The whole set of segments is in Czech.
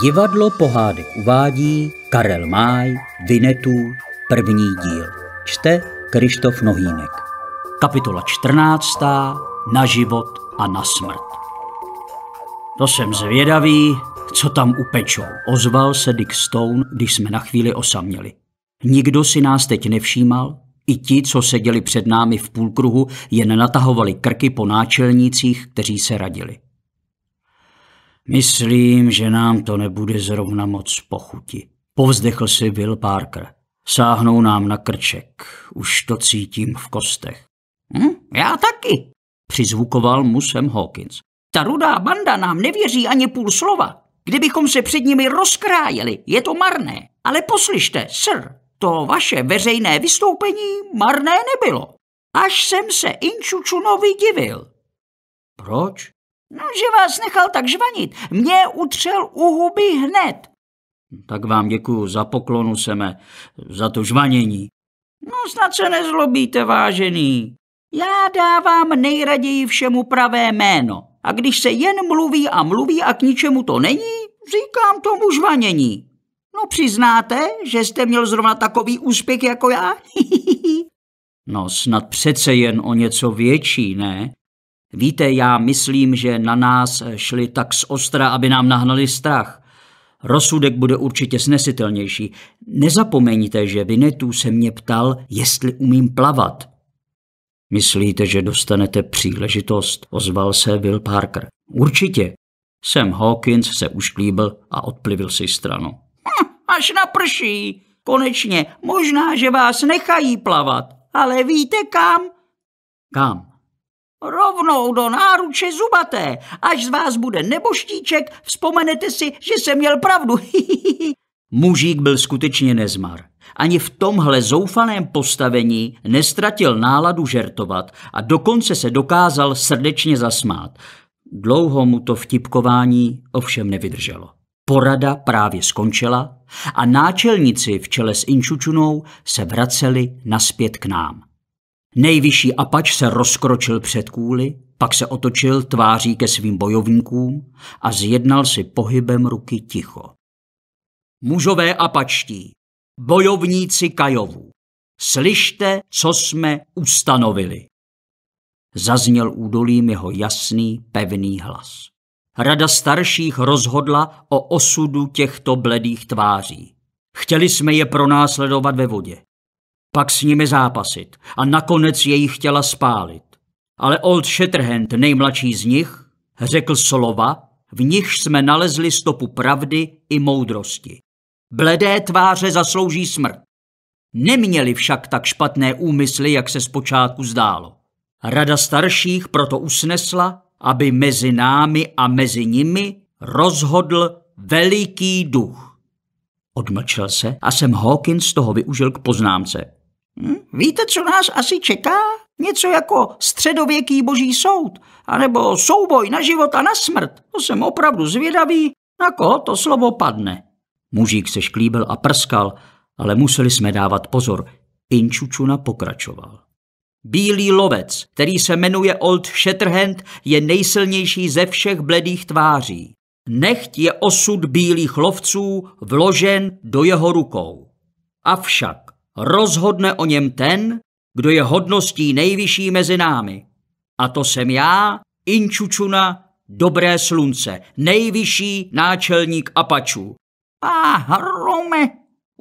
Divadlo pohádek uvádí Karel Máj, Vinetů, první díl. Čte Krištof Nohýnek. Kapitola 14. Na život a na smrt. To jsem zvědavý, co tam upečou, ozval se Dick Stone, když jsme na chvíli osaměli. Nikdo si nás teď nevšímal, i ti, co seděli před námi v půlkruhu, jen natahovali krky po náčelnících, kteří se radili. Myslím, že nám to nebude zrovna moc pochuti. Povzdechl si Will Parker. Sáhnou nám na krček. Už to cítím v kostech. Hm, já taky, přizvukoval mu Sam Hawkins. Ta rudá banda nám nevěří ani půl slova. Kdybychom se před nimi rozkrájeli, je to marné. Ale poslyšte, sir, to vaše veřejné vystoupení marné nebylo. Až jsem se Inčučunovi divil. Proč? No, že vás nechal tak žvanit. Mě utřel u huby hned. Tak vám děkuju za poklonu, Seme, za to žvanění. No snad se nezlobíte, vážený. Já dávám nejraději všemu pravé jméno. A když se jen mluví a mluví a k ničemu to není, říkám tomu žvanění. No přiznáte, že jste měl zrovna takový úspěch jako já? no snad přece jen o něco větší, ne? Víte, já myslím, že na nás šli tak z ostra, aby nám nahnali strach. Rozsudek bude určitě snesitelnější. Nezapomeňte, že Vinetů se mě ptal, jestli umím plavat. Myslíte, že dostanete příležitost, ozval se Will Parker. Určitě. Sam Hawkins se ušklíbil a odplivil si stranu. Hm, až naprší. Konečně, možná, že vás nechají plavat. Ale víte kam? Kam? Rovnou do náruče zubaté, až z vás bude neboštíček, vzpomenete si, že jsem měl pravdu. Mužík byl skutečně nezmar. Ani v tomhle zoufaném postavení nestratil náladu žertovat a dokonce se dokázal srdečně zasmát. Dlouho mu to vtipkování ovšem nevydrželo. Porada právě skončila a náčelníci v čele s Inčučunou se vraceli naspět k nám. Nejvyšší apač se rozkročil před kůli, pak se otočil tváří ke svým bojovníkům a zjednal si pohybem ruky ticho. Mužové apačtí, bojovníci Kajovů, slyšte, co jsme ustanovili. Zazněl údolím jeho jasný, pevný hlas. Rada starších rozhodla o osudu těchto bledých tváří. Chtěli jsme je pronásledovat ve vodě pak s nimi zápasit a nakonec jejich chtěla spálit. Ale Old Shatterhand, nejmladší z nich, řekl slova, v nichž jsme nalezli stopu pravdy i moudrosti. Bledé tváře zaslouží smrt. Neměli však tak špatné úmysly, jak se zpočátku zdálo. Rada starších proto usnesla, aby mezi námi a mezi nimi rozhodl veliký duch. Odmlčel se a jsem Hawkins toho využil k poznámce. Hm? Víte, co nás asi čeká? Něco jako středověký boží soud, anebo souboj na život a na smrt. To jsem opravdu zvědavý, na koho to slovo padne. Mužík se šklíbil a prskal, ale museli jsme dávat pozor. Inčučuna pokračoval. Bílý lovec, který se jmenuje Old Shatterhand, je nejsilnější ze všech bledých tváří. Nechť je osud bílých lovců vložen do jeho rukou. Avšak rozhodne o něm ten, kdo je hodností nejvyšší mezi námi. A to jsem já, Inčučuna, dobré slunce, nejvyšší náčelník Apačů. A hrome,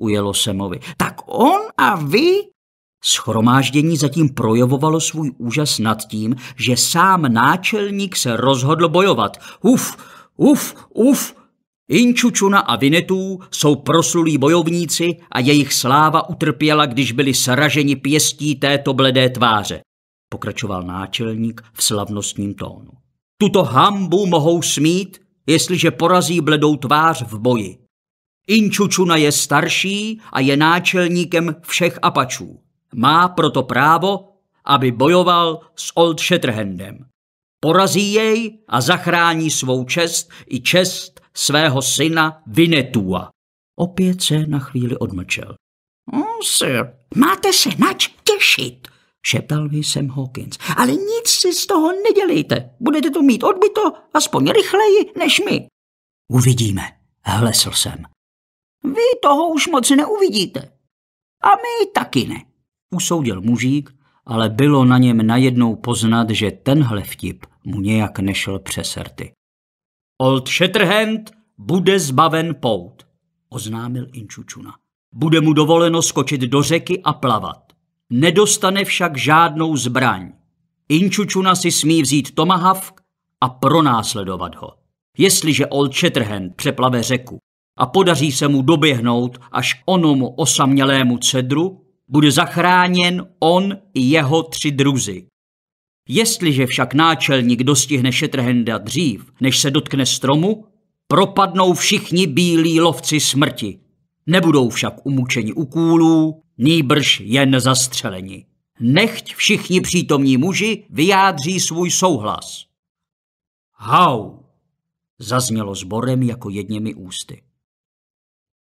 ujelo Semovi. Tak on a vy? Schromáždění zatím projevovalo svůj úžas nad tím, že sám náčelník se rozhodl bojovat. Uf, uf, uf, Inčučuna a Vinetů jsou proslulí bojovníci a jejich sláva utrpěla, když byli sraženi pěstí této bledé tváře, pokračoval náčelník v slavnostním tónu. Tuto hambu mohou smít, jestliže porazí bledou tvář v boji. Inčučuna je starší a je náčelníkem všech apačů. Má proto právo, aby bojoval s Old Shatterhandem. Porazí jej a zachrání svou čest i čest svého syna Vinetua. Opět se na chvíli odmlčel. Oh, sir, máte se nač těšit, šeptal mi sem Hawkins. Ale nic si z toho nedělejte. Budete to mít odbyto aspoň rychleji než my. Uvidíme, hlesl jsem. Vy toho už moc neuvidíte. A my taky ne, usoudil mužík, ale bylo na něm najednou poznat, že tenhle vtip mu nějak nešel přes rty. Old Shatterhand bude zbaven pout, oznámil Inčučuna. Bude mu dovoleno skočit do řeky a plavat. Nedostane však žádnou zbraň. Inčučuna si smí vzít tomahawk a pronásledovat ho. Jestliže Old Shatterhand přeplave řeku a podaří se mu doběhnout až k onomu osamělému cedru, bude zachráněn on i jeho tři druzy. Jestliže však náčelník dostihne Šetrhenda dřív, než se dotkne stromu, propadnou všichni bílí lovci smrti. Nebudou však umučeni u kůlů, nýbrž jen zastřeleni. Nechť všichni přítomní muži vyjádří svůj souhlas. Hau! Zaznělo sborem jako jedněmi ústy.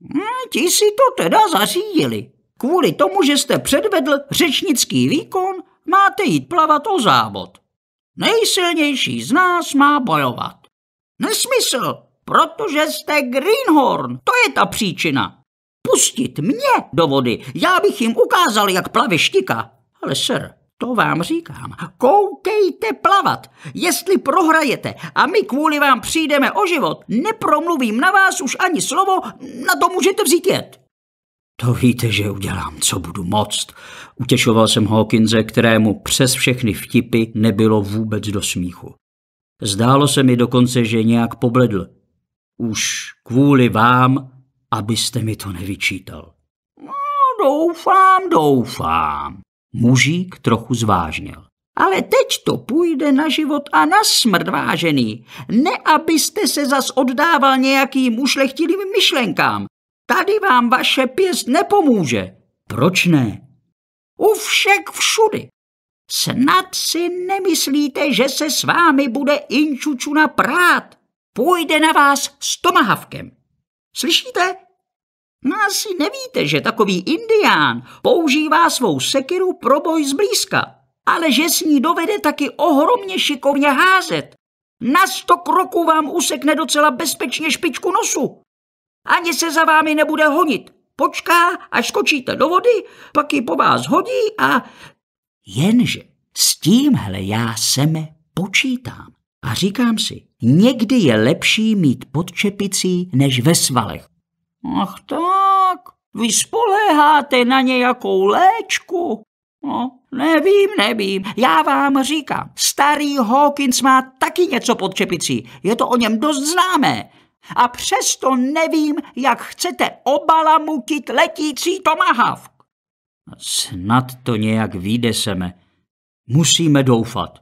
Hmm, ti si to teda zařídili. Kvůli tomu, že jste předvedl řečnický výkon, máte jít plavat o závod. Nejsilnější z nás má bojovat. Nesmysl, protože jste Greenhorn, to je ta příčina. Pustit mě do vody, já bych jim ukázal, jak plave štika. Ale sir, to vám říkám, koukejte plavat. Jestli prohrajete a my kvůli vám přijdeme o život, nepromluvím na vás už ani slovo, na to můžete vzít jet. To víte, že udělám, co budu moct. Utěšoval jsem Hawkinse, kterému přes všechny vtipy nebylo vůbec do smíchu. Zdálo se mi dokonce, že nějak pobledl. Už kvůli vám, abyste mi to nevyčítal. No, doufám, doufám. Mužík trochu zvážnil. Ale teď to půjde na život a na smrt, vážený. Ne, abyste se zas oddával nějakým ušlechtilým myšlenkám, Tady vám vaše pěst nepomůže. Proč ne? U všech všudy. Snad si nemyslíte, že se s vámi bude inčučuna prát. Půjde na vás s tomahavkem. Slyšíte? No asi nevíte, že takový indián používá svou sekiru pro boj zblízka, ale že s ní dovede taky ohromně šikovně házet. Na sto kroků vám usekne docela bezpečně špičku nosu. Ani se za vámi nebude honit. Počká, až skočíte do vody, pak ji po vás hodí a... Jenže s tímhle já seme počítám. A říkám si, někdy je lepší mít pod čepicí než ve svalech. Ach tak, vy spoléháte na nějakou léčku. No, nevím, nevím, já vám říkám, starý Hawkins má taky něco pod čepicí, je to o něm dost známé. A přesto nevím, jak chcete obalamutit letící tomahawk. No, snad to nějak vyjde seme. Musíme doufat.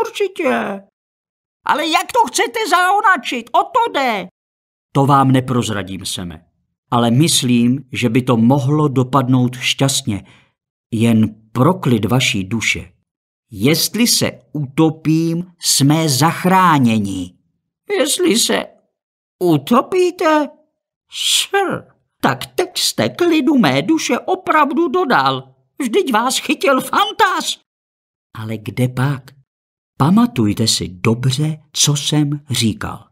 Určitě. Ale jak to chcete zaonačit? O to jde. To vám neprozradím, Seme. Ale myslím, že by to mohlo dopadnout šťastně. Jen proklid vaší duše. Jestli se utopím, jsme zachráněni. Jestli se Utopíte? Sir, tak teď jste klidu mé duše opravdu dodal. Vždyť vás chytil fantas. Ale kde pak? Pamatujte si dobře, co jsem říkal.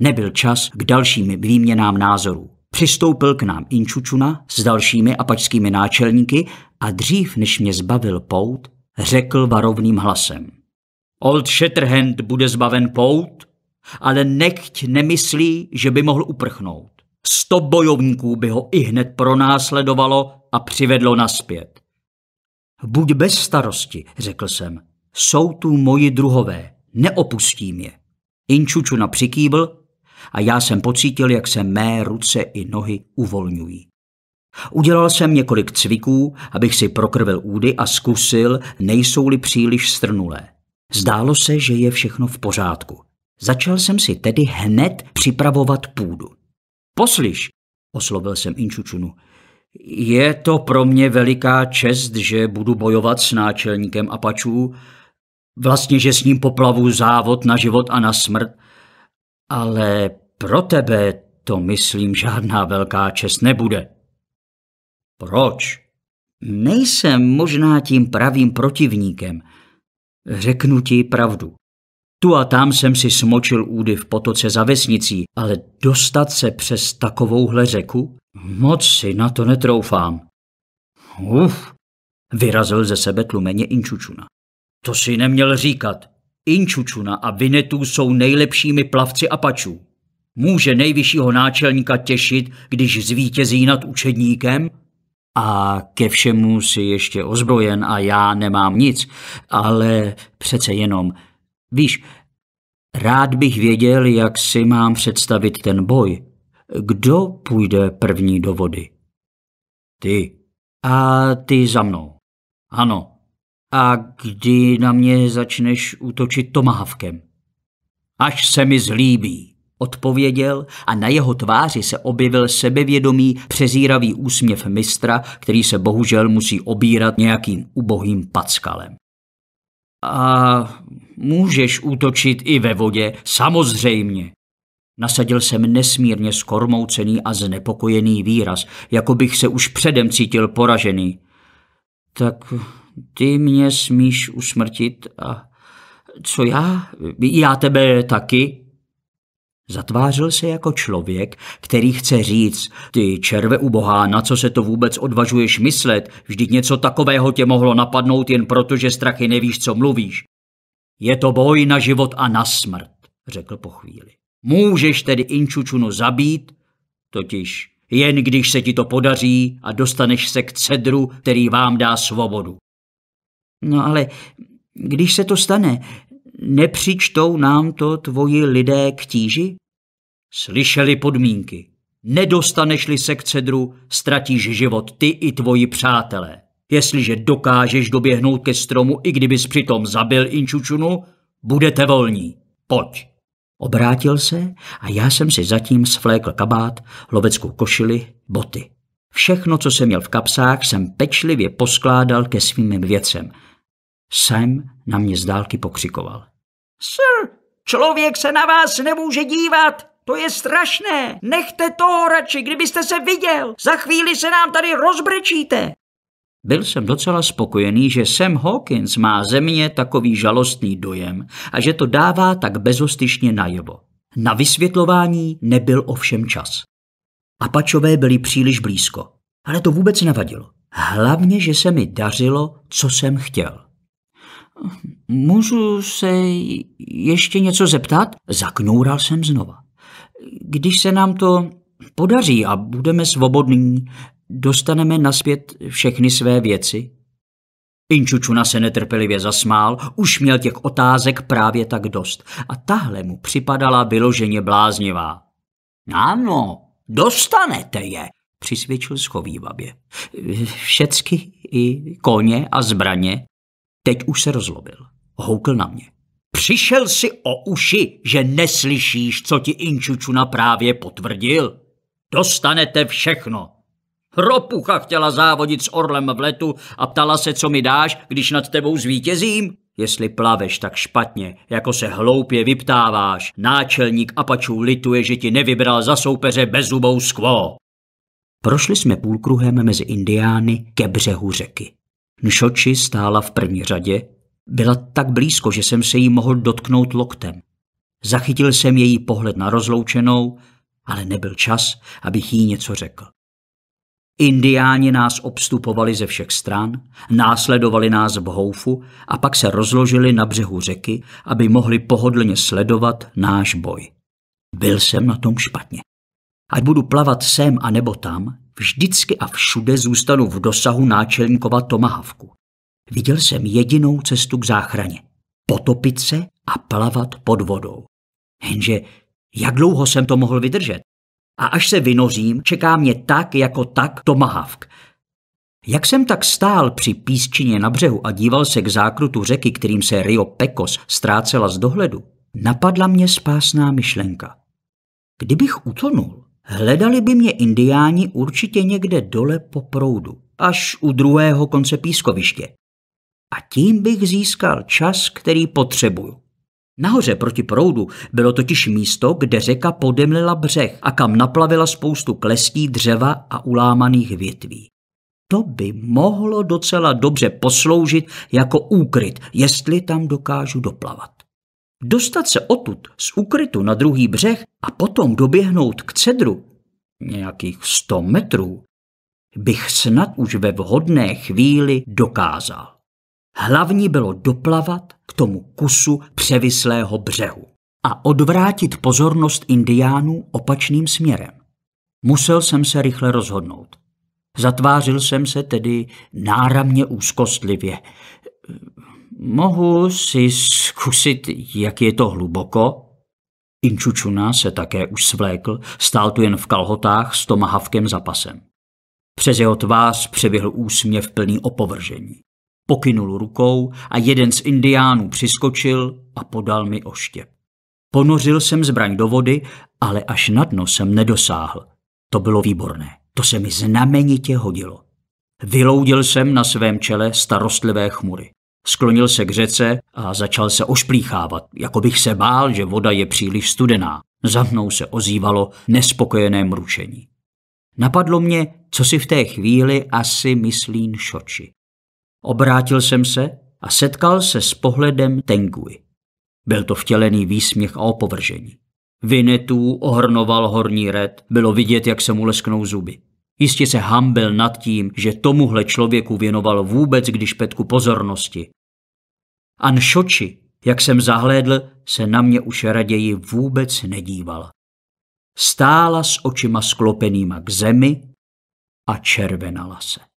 Nebyl čas k dalším výměnám názorů. Přistoupil k nám Inčučuna s dalšími apačskými náčelníky a dřív, než mě zbavil pout, řekl varovným hlasem. Old Shatterhand bude zbaven pout ale nechť nemyslí, že by mohl uprchnout. Sto bojovníků by ho i hned pronásledovalo a přivedlo naspět. Buď bez starosti, řekl jsem. Jsou tu moji druhové, neopustím je. Inčučuna přikýbl a já jsem pocítil, jak se mé ruce i nohy uvolňují. Udělal jsem několik cviků, abych si prokrvil údy a zkusil, nejsou-li příliš strnulé. Zdálo se, že je všechno v pořádku. Začal jsem si tedy hned připravovat půdu. Poslyš, oslovil jsem Inčučunu, je to pro mě veliká čest, že budu bojovat s náčelníkem Apačů, vlastně, že s ním poplavu závod na život a na smrt, ale pro tebe to, myslím, žádná velká čest nebude. Proč? Nejsem možná tím pravým protivníkem. Řeknu ti pravdu. Tu a tam jsem si smočil údy v potoce za vesnicí, ale dostat se přes takovouhle řeku? Moc si na to netroufám. Uf, vyrazil ze sebe tlumeně Inčučuna. To si neměl říkat. Inčučuna a Vinetů jsou nejlepšími plavci Apačů. Může nejvyššího náčelníka těšit, když zvítězí nad učedníkem? A ke všemu si ještě ozbrojen a já nemám nic, ale přece jenom – Víš, rád bych věděl, jak si mám představit ten boj. Kdo půjde první do vody? Ty. A ty za mnou. Ano. A kdy na mě začneš útočit tomahavkem? Až se mi zlíbí, odpověděl a na jeho tváři se objevil sebevědomý, přezíravý úsměv mistra, který se bohužel musí obírat nějakým ubohým packalem. A Můžeš útočit i ve vodě, samozřejmě. Nasadil jsem nesmírně skormoucený a znepokojený výraz, jako bych se už předem cítil poražený. Tak ty mě smíš usmrtit a co já? Já tebe taky? Zatvářil se jako člověk, který chce říct, ty červe ubohá, na co se to vůbec odvažuješ myslet, vždyť něco takového tě mohlo napadnout jen proto, že strachy nevíš, co mluvíš. Je to boj na život a na smrt, řekl po chvíli. Můžeš tedy Inčučunu zabít, totiž jen když se ti to podaří a dostaneš se k cedru, který vám dá svobodu. No ale když se to stane, nepřičtou nám to tvoji lidé k tíži? Slyšeli podmínky. Nedostaneš-li se k cedru, ztratíš život ty i tvoji přátelé. Jestliže dokážeš doběhnout ke stromu, i kdybys přitom zabil Inčučunu, budete volní. Pojď. Obrátil se a já jsem si zatím svlékl kabát, loveckou košili, boty. Všechno, co jsem měl v kapsách, jsem pečlivě poskládal ke svým věcem. Sam na mě z dálky pokřikoval. Sir, člověk se na vás nemůže dívat, to je strašné. Nechte toho radši, kdybyste se viděl. Za chvíli se nám tady rozbrečíte. Byl jsem docela spokojený, že Sam Hawkins má ze mě takový žalostný dojem a že to dává tak bezostyšně najevo. Na vysvětlování nebyl ovšem čas. Apačové byli příliš blízko, ale to vůbec nevadilo. Hlavně, že se mi dařilo, co jsem chtěl. Můžu se ještě něco zeptat? Zaknoural jsem znova. Když se nám to podaří a budeme svobodní, dostaneme naspět všechny své věci? Inčučuna se netrpělivě zasmál, už měl těch otázek právě tak dost. A tahle mu připadala vyloženě bláznivá. Ano, dostanete je, přisvědčil schovývavě. Všecky i koně a zbraně. Teď už se rozlobil. Houkl na mě. Přišel si o uši, že neslyšíš, co ti Inčučuna právě potvrdil? Dostanete všechno. Ropucha chtěla závodit s orlem v letu a ptala se, co mi dáš, když nad tebou zvítězím. Jestli plaveš tak špatně, jako se hloupě vyptáváš, náčelník Apačů lituje, že ti nevybral za soupeře bezubou skvo. Prošli jsme půlkruhem mezi Indiány ke břehu řeky. Nšoči stála v první řadě, byla tak blízko, že jsem se jí mohl dotknout loktem. Zachytil jsem její pohled na rozloučenou, ale nebyl čas, abych jí něco řekl. Indiáni nás obstupovali ze všech stran, následovali nás v houfu a pak se rozložili na břehu řeky, aby mohli pohodlně sledovat náš boj. Byl jsem na tom špatně. Ať budu plavat sem a nebo tam, vždycky a všude zůstanu v dosahu náčelníkova Tomahavku. Viděl jsem jedinou cestu k záchraně. Potopit se a plavat pod vodou. Jenže jak dlouho jsem to mohl vydržet? a až se vynořím, čeká mě tak jako tak Tomahavk. Jak jsem tak stál při písčině na břehu a díval se k zákrutu řeky, kterým se Rio Pecos ztrácela z dohledu, napadla mě spásná myšlenka. Kdybych utonul, hledali by mě indiáni určitě někde dole po proudu, až u druhého konce pískoviště. A tím bych získal čas, který potřebuju. Nahoře proti proudu bylo totiž místo, kde řeka podemlila břeh a kam naplavila spoustu klestí dřeva a ulámaných větví. To by mohlo docela dobře posloužit jako úkryt, jestli tam dokážu doplavat. Dostat se odtud z úkrytu na druhý břeh a potom doběhnout k cedru, nějakých sto metrů, bych snad už ve vhodné chvíli dokázal. Hlavní bylo doplavat k tomu kusu převislého břehu a odvrátit pozornost indiánů opačným směrem. Musel jsem se rychle rozhodnout. Zatvářil jsem se tedy náramně úzkostlivě. Mohu si zkusit, jak je to hluboko? Inčučuna se také už svlékl, stál tu jen v kalhotách s tomahavkem zapasem. Přes jeho tvář přeběhl úsměv plný opovržení. Pokynul rukou a jeden z indiánů přiskočil a podal mi oštěp. Ponořil jsem zbraň do vody, ale až na dno jsem nedosáhl. To bylo výborné. To se mi znamenitě hodilo. Vyloudil jsem na svém čele starostlivé chmury. Sklonil se k řece a začal se ošplíchávat, jako bych se bál, že voda je příliš studená. Za mnou se ozývalo nespokojené mručení. Napadlo mě, co si v té chvíli asi myslí Šoči. Obrátil jsem se a setkal se s pohledem Tengui. Byl to vtělený výsměch a opovržení. Vinetů ohrnoval horní red, bylo vidět, jak se mu lesknou zuby. Jistě se hambil nad tím, že tomuhle člověku věnoval vůbec když petku pozornosti. An Šoči, jak jsem zahlédl, se na mě už raději vůbec nedívala. Stála s očima sklopenýma k zemi a červenala se.